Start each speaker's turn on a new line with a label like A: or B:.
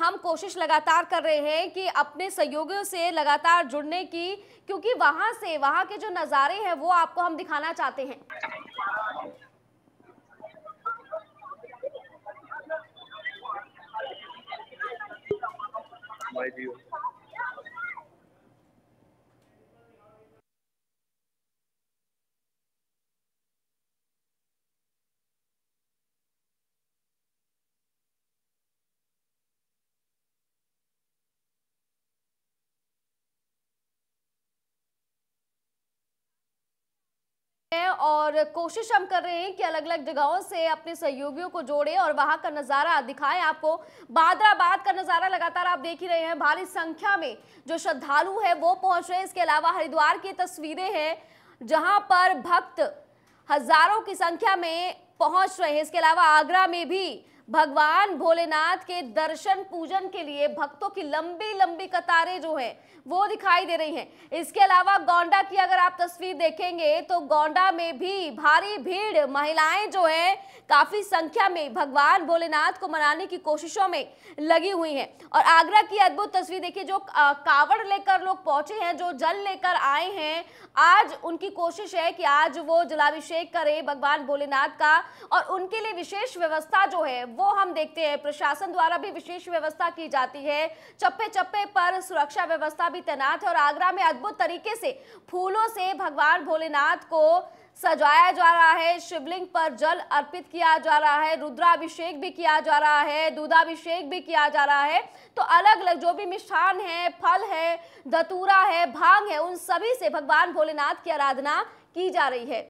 A: हम कोशिश लगातार कर रहे हैं कि अपने सहयोगियों से लगातार जुड़ने की क्योंकि वहां से वहां के जो नज़ारे हैं वो आपको हम दिखाना चाहते हैं और कोशिश हम कर रहे हैं कि अलग अलग जगहों से अपने सहयोगियों को जोड़े और वहां का नज़ारा दिखाएं आपको बादराबाद का नज़ारा लगातार आप देख ही रहे हैं भारी संख्या में जो श्रद्धालु है वो पहुंच रहे हैं इसके अलावा हरिद्वार की तस्वीरें हैं जहां पर भक्त हजारों की संख्या में पहुंच रहे हैं इसके अलावा आगरा में भी भगवान भोलेनाथ के दर्शन पूजन के लिए भक्तों की लंबी लंबी कतारें जो हैं वो दिखाई दे रही हैं इसके अलावा गोंडा की अगर आप तस्वीर देखेंगे तो गोंडा में भी भारी भीड़ महिलाएं जो है काफी संख्या में भगवान भोलेनाथ को मनाने की कोशिशों में लगी हुई हैं और आगरा की अद्भुत तस्वीर देखिए जो कावड़ लेकर लोग पहुंचे हैं जो जल लेकर आए हैं आज उनकी कोशिश है कि आज वो जलाभिषेक करें भगवान भोलेनाथ का और उनके लिए विशेष व्यवस्था जो है वो हम देखते हैं प्रशासन द्वारा भी विशेष व्यवस्था की जाती है चप्पे चप्पे पर सुरक्षा व्यवस्था भी तैनात है और आगरा में अद्भुत तरीके से फूलों से भगवान भोलेनाथ को सजाया जा रहा है शिवलिंग पर जल अर्पित किया जा रहा है रुद्राभिषेक भी किया जा रहा है दूधाभिषेक भी किया जा रहा है तो अलग अलग जो भी मिष्ठान है फल है धतूरा है भांग है उन सभी से भगवान भोलेनाथ की आराधना की जा रही है